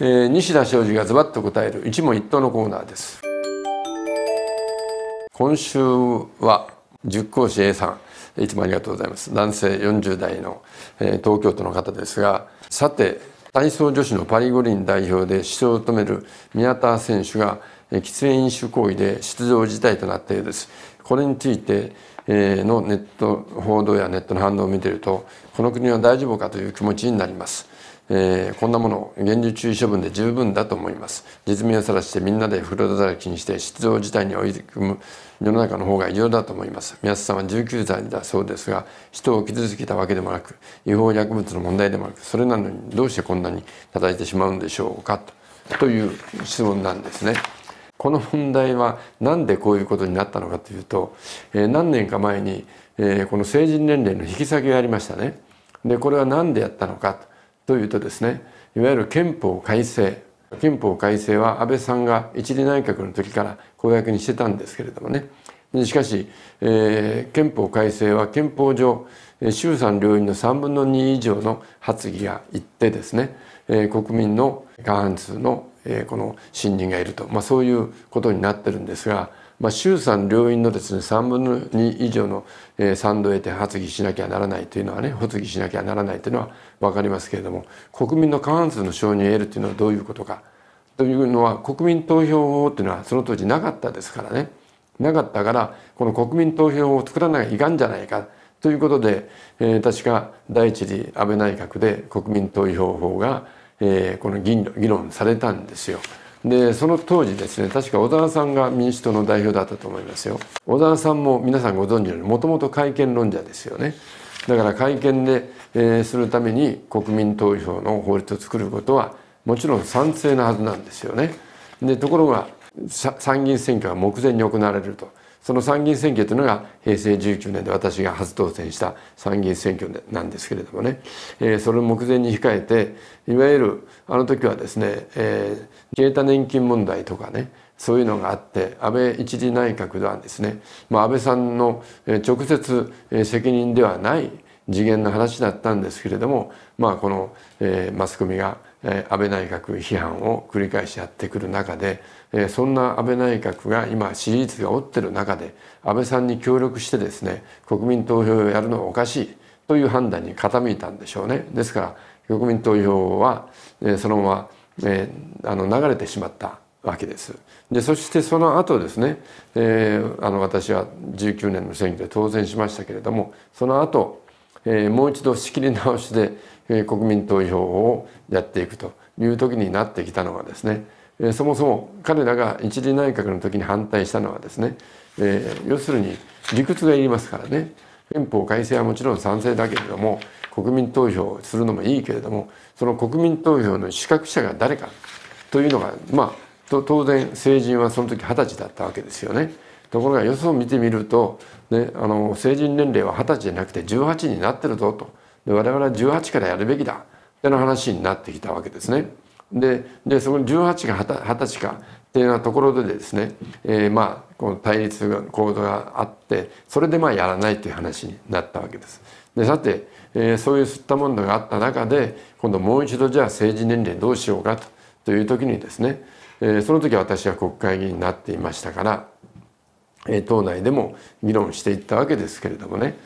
えー、西田昌司がズバッと答える一問一答のコーナーです今週は塾講師 A さんいつもありがとうございます男性40代の、えー、東京都の方ですがさて体操女子のパリ五輪代表で主将を務める宮田選手が喫煙飲酒行為で出場辞退となったようですこれについてのネット報道やネットの反応を見ているとこの国は大丈夫かという気持ちになりますえー、こんなもの厳重注意処分で十分だと思います実名を晒してみんなで風呂だらけにして出場自体に追い込む世の中の方が異常だと思います宮津さんは19歳だそうですが人を傷つけたわけでもなく違法薬物の問題でもなくそれなのにどうしてこんなに叩いてしまうんでしょうかという質問なんですね。この問題は何でこういうことになったのかというと、えー、何年か前に、えー、この成人年齢の引き下げがありましたね。でこれは何でやったのかとというとですねいわゆる憲法改正憲法改正は安倍さんが一時内閣の時から公約にしてたんですけれどもねしかし、えー、憲法改正は憲法上衆参両院の3分の2以上の発議がいってですね、えー、国民の過半数の、えー、この信任がいると、まあ、そういうことになってるんですがまあ、衆参両院のですね3分の2以上の賛同を得て発議しなきゃならないというのはね発議しなきゃならないというのは分かりますけれども国民の過半数の承認を得るというのはどういうことかというのは国民投票法というのはその当時なかったですからねなかったからこの国民投票を作らないいかんじゃないかということで、えー、確か第一次安倍内閣で国民投票法が、えー、この議論されたんですよ。でその当時ですね確か小沢さんが民主党の代表だったと思いますよ小沢さんも皆さんご存知のようにもともと改憲論者ですよねだから改憲で、えー、するために国民投票の法律を作ることはもちろん賛成なはずなんですよねでところが参議院選挙が目前に行われるとその参議院選挙というのが平成19年で私が初当選した参議院選挙なんですけれどもね、えー、それを目前に控えていわゆるあの時はですね、えー、消えた年金問題とかねそういうのがあって安倍一次内閣ではですね、まあ、安倍さんの直接責任ではない次元の話だったんですけれども、まあ、この、えー、マスコミが安倍内閣批判を繰り返しやってくる中でそんな安倍内閣が今支持率が落ってる中で安倍さんに協力してですね国民投票をやるのはおかしいという判断に傾いたんでしょうね。ですから国民投票はそのまま流れてしまったわけです。でそしてその後ですね、えー、あの私は19年の選挙で当選しましたけれどもその後、えー、もう一度仕切り直しで国民投票をやっていくという時になってきたのはですねそもそも彼らが一次内閣の時に反対したのはですね要するに理屈がいりますからね憲法改正はもちろん賛成だけれども国民投票するのもいいけれどもその国民投票の資格者が誰かというのがまあ当然成人はその時二十歳だったわけですよね。ところがよそを見てみると、ね、あの成人年齢は二十歳じゃなくて18になってるぞと。で我々は18からやるべきだっての話になってきたわけですね。ででそこに18か20歳かっていうようなところでですね、えー、まあこの対立が構造があってそれでまあやらないという話になったわけです。でさて、えー、そういう吸ったものがあった中で今度もう一度じゃあ政治年齢どうしようかという時にですね、えー、その時私は国会議員になっていましたから党内でも議論していったわけですけれどもね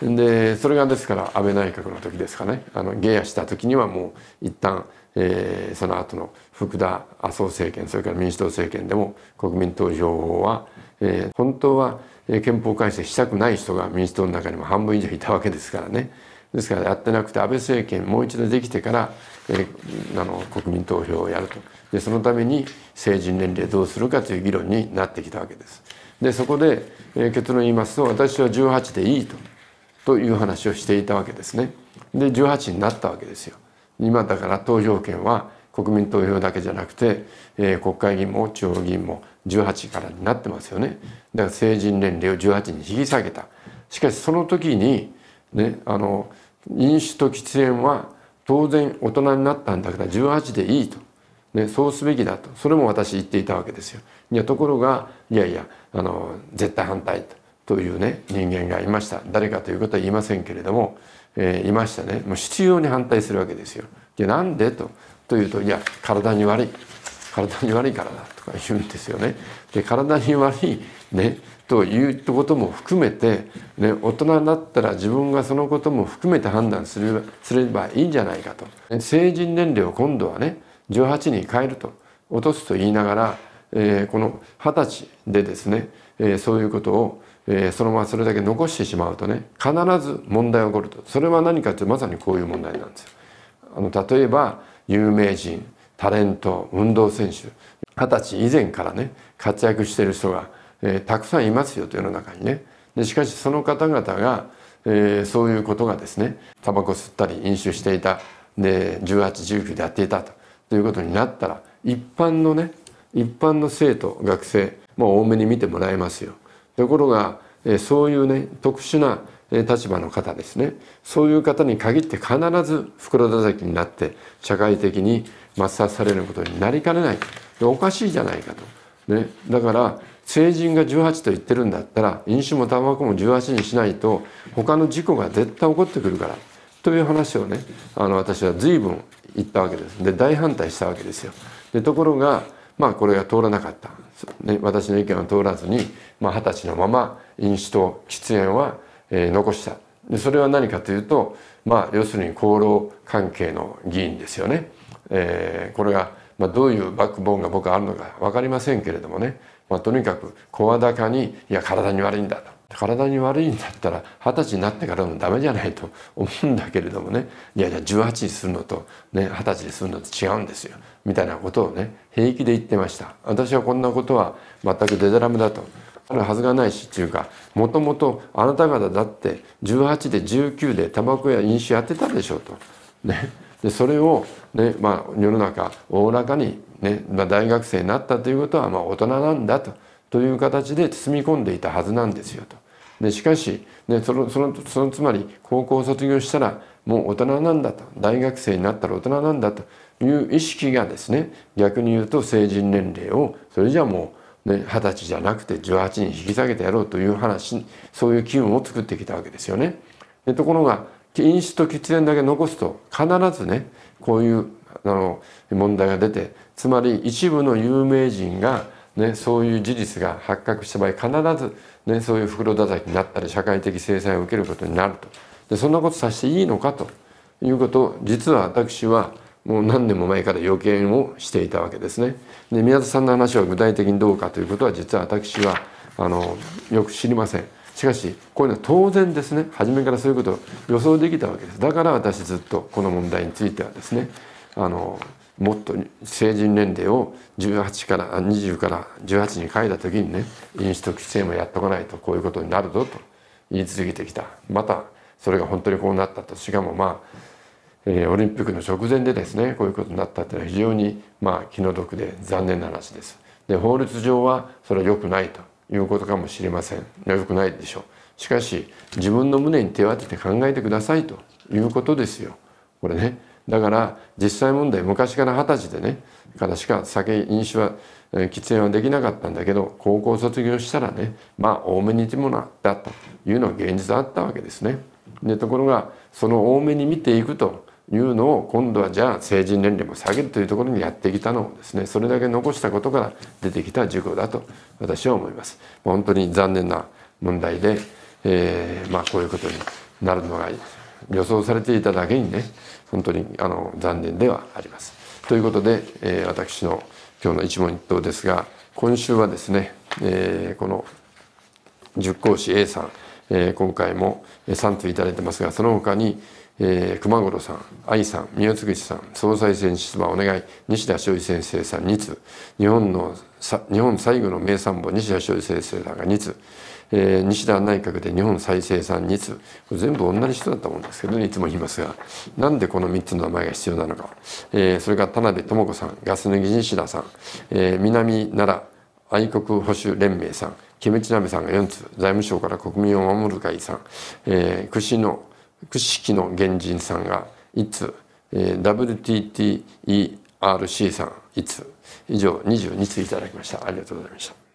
でそれがですから安倍内閣の時ですかねあの下野した時にはもう一旦、えー、その後の福田麻生政権それから民主党政権でも国民投票法は、えー、本当は憲法改正したくない人が民主党の中にも半分以上いたわけですからねですからやってなくて安倍政権もう一度できてから、えー、あの国民投票をやるとでそのために成人年齢どうするかという議論になってきたわけです。でそこで、え結論言いますと私は18でいいとという話をしていたわけですね。で18になったわけですよ。今だから投票権は国民投票だけじゃなくて、えー、国会議員も地方議員も18からになってますよね。だから成人年齢を18に引き下げた。しかしその時に、ね、あの飲酒と喫煙は当然大人になったんだから18でいいとね、そうすべきだとそれも私言っていたわけですよ。いやところがいやいやあの絶対反対というね人間がいました誰かということは言いませんけれども、えー、いましたねもう必要に反対するわけですよ。いやなんでとというといや体に悪い体に悪いからだとか言うんですよね。で体に悪いねということも含めて、ね、大人になったら自分がそのことも含めて判断すればすればいいんじゃないかと。成人年齢を今度はね18に変えると落とすと言いながら、えー、この二十歳でですね、えー、そういうことを、えー、そのままそれだけ残してしまうとね必ず問題が起こるとそれは何かというとまさにこういう問題なんですよ。あの例えば有名人タレント運動選手二十歳以前からね活躍している人が、えー、たくさんいますよと世の中にね。でしかしその方々が、えー、そういうことがですねタバコ吸ったり飲酒していたで1819でやっていたとということになったら一般のね一般の生徒学生も多めに見てもらえますよ。ところがそういうね特殊な立場の方ですねそういう方に限って必ず袋叩きになって社会的に抹殺されることになりかねないおかしいじゃないかと、ね、だから成人が18と言ってるんだったら飲酒もタバコも18にしないと他の事故が絶対起こってくるからという話をねあの私は随分言ったわけですで大反対したわけですよでところがまあこれが通らなかった、私の意見は通らずに二十、まあ、歳のまま飲酒と喫煙は、えー、残したでそれは何かというとまあ要するに厚労関係の議員ですよね、えー、これが、まあ、どういうバックボーンが僕はあるのか分かりませんけれどもね、まあ、とにかく声高に「いや体に悪いんだ」と体に悪いんだったら二十歳になってからもダメじゃないと思うんだけれどもねいやいや18にするのと二、十歳にするのと違うんですよみたいなことをね平気で言ってました私はこんなことは全くデザラムだとあるはずがないしっていうかもともとあなた方だって18で19でタバコや飲酒やってたでしょうと。ね、でそれをね、まあ、世の中おおらかにねまあ、大学生になったということはまあ大人なんだと。という形で包み込んでいたはずなんですよと。でしかし、ね、そのそのそのつまり高校を卒業したらもう大人なんだと大学生になったら大人なんだという意識がですね逆に言うと成人年齢をそれじゃあもう二、ね、十歳じゃなくて18に引き下げてやろうという話そういう機運を作ってきたわけですよね。でところが飲酒と喫煙だけ残すと必ずねこういうあの問題が出てつまり一部の有名人がね、そういう事実が発覚した場合必ず、ね、そういう袋叩きになったり社会的制裁を受けることになるとでそんなことさせていいのかということを実は私はもう何年も前から予見をしていたわけですね。で宮田さんの話は具体的にどうかということは実は私はあのよく知りません。しかしこういうのは当然ですね初めからそういうことを予想できたわけですだから私ずっとこの問題についてはですねあのもっと成人年齢を18から20から18に変えた時にね飲酒と規制もやっとかないとこういうことになるぞと言い続けてきたまたそれが本当にこうなったとしかもまあ、えー、オリンピックの直前でですねこういうことになったというのは非常にまあ気の毒で残念な話です。で法律上はそれは良くないということかもしれません良くないでしょうしかし自分の胸に手を当てて考えてくださいということですよこれねだから実際問題昔から二十歳でねからしか酒飲酒は喫煙はできなかったんだけど高校卒業したらねまあ多めにいてもらだったというのは現実あったわけですね。でところがその多めに見ていくというのを今度はじゃあ成人年齢も下げるというところにやってきたのをですねそれだけ残したことから出てきた事故だと私は思います。本当に残念な問題で、えー、まあこういうことになるのがいい。予想されていただけにね本当にあの残念ではあります。ということで、えー、私の今日の一問一答ですが今週はですね、えー、この塾講師 A さん、えー、今回も3通頂いてますがその他に、えー、熊五郎さん愛さん宮津口さん総裁選出馬お願い西田昌一先生さん2通日本の日本最後の名参謀西田昌一先生さんが2通えー、西田内閣で日本再生産日全部同じ人だったうんですけどねいつも言いますがなんでこの3つの名前が必要なのか、えー、それから田辺智子さんガス抜き西田さん、えー、南奈良愛国保守連盟さんキムチナメさんが4つ財務省から国民を守る会さん、えー、串の串木の原人さんが1つ、えー、WTTERC さん1つ以上22ついただきましたありがとうございました。